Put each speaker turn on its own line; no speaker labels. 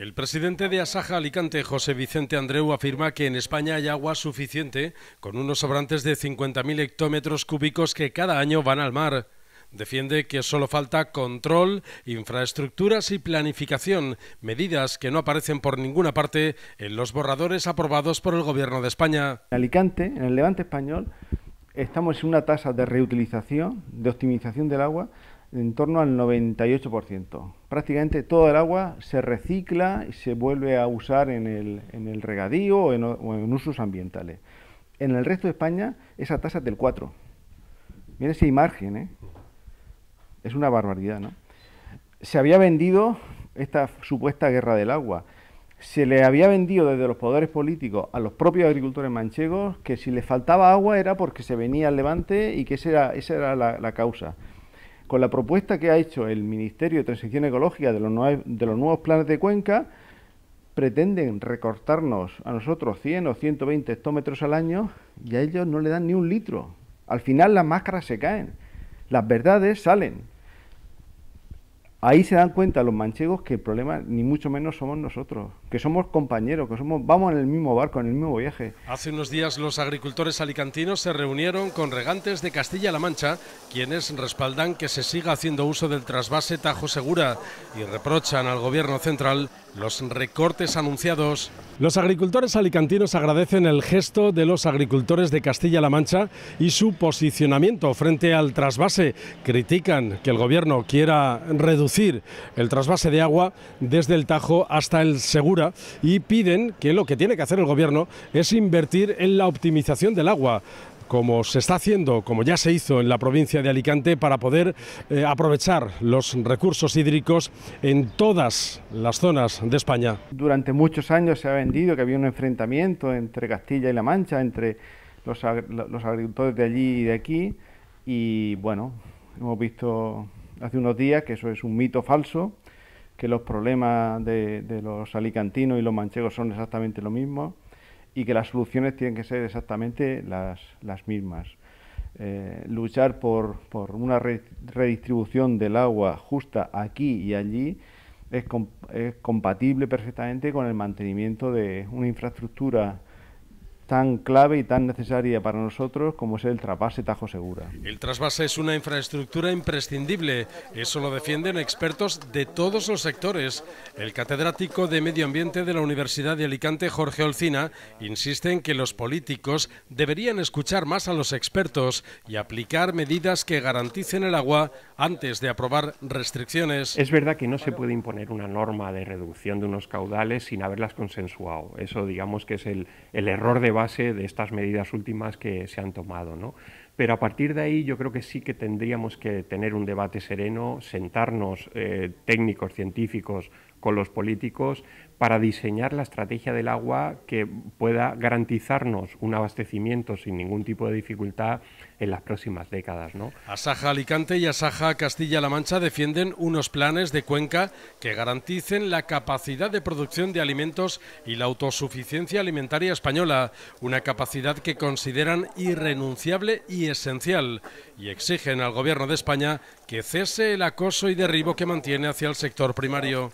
El presidente de Asaja Alicante, José Vicente Andreu, afirma que en España hay agua suficiente, con unos sobrantes de 50.000 hectómetros cúbicos que cada año van al mar. Defiende que solo falta control, infraestructuras y planificación, medidas que no aparecen por ninguna parte en los borradores aprobados por el Gobierno de España.
En Alicante, en el levante español, estamos en una tasa de reutilización, de optimización del agua en torno al 98%. Prácticamente toda el agua se recicla y se vuelve a usar en el, en el regadío o en, usos ambientales. En el resto de España esa tasa es del 4. Miren ese imagen, margen, ¿eh? Es una barbaridad, ¿no? Se había vendido esta supuesta guerra del agua. Se le había vendido desde los poderes políticos a los propios agricultores manchegos que si les faltaba agua era porque se venía el levante y que esa era, esa era la causa con la propuesta que ha hecho el Ministerio de Transición Ecológica de los, nuevos, de los nuevos planes de Cuenca, pretenden recortarnos a nosotros 100 o 120 hectómetros al año y a ellos no le dan ni un litro. Al final las máscaras se caen, las verdades salen. Ahí se dan cuenta los manchegos que el problema ni mucho menos somos nosotros que somos compañeros, que somos, vamos en el mismo barco, en el mismo viaje.
Hace unos días los agricultores alicantinos se reunieron con regantes de Castilla-La Mancha, quienes respaldan que se siga haciendo uso del trasvase Tajo Segura y reprochan al gobierno central los recortes anunciados. Los agricultores alicantinos agradecen el gesto de los agricultores de Castilla-La Mancha y su posicionamiento frente al trasvase. Critican que el gobierno quiera reducir el trasvase de agua desde el Tajo hasta el Segura y piden que lo que tiene que hacer el gobierno es invertir en la optimización del agua como se está haciendo, como ya se hizo en la provincia de Alicante, para poder eh, aprovechar los recursos hídricos en todas las zonas de España.
Durante muchos años se ha vendido que había un enfrentamiento entre Castilla y La Mancha, entre los agricultores de allí y de aquí, y bueno, hemos visto hace unos días que eso es un mito falso, que los problemas de, los alicantinos y los manchegos son exactamente lo mismo y que las soluciones tienen que ser exactamente las, mismas. Eh, luchar por, una redistribución del agua justa aquí y allí es, es compatible perfectamente con el mantenimiento de una infraestructura tan clave y tan necesaria para nosotros como es el trasvase Tajo Segura.
El trasvase es una infraestructura imprescindible, eso lo defienden expertos de todos los sectores. El catedrático de Medio Ambiente de la Universidad de Alicante, Jorge Olcina, insiste en que los políticos deberían escuchar más a los expertos y aplicar medidas que garanticen el agua antes de aprobar restricciones. Es verdad
que no se puede imponer una norma de reducción de unos caudales sin haberlas consensuado. Eso digamos que es el, el error de de estas medidas últimas que se han tomado. Pero a partir de ahí yo creo que sí que tendríamos que tener un debate sereno, sentarnos eh, técnicos, científicos, con los políticos para diseñar la estrategia del agua que pueda garantizarnos un abastecimiento sin ningún tipo de dificultad en las próximas décadas.
Asaja Alicante y Asaja Castilla-La Mancha defienden unos planes de cuenca que garanticen la capacidad de producción de alimentos y la autosuficiencia alimentaria española, una capacidad que consideran irrenunciable y esencial, y exigen al Gobierno de España que cese el acoso y derribo que mantiene hacia el sector primario.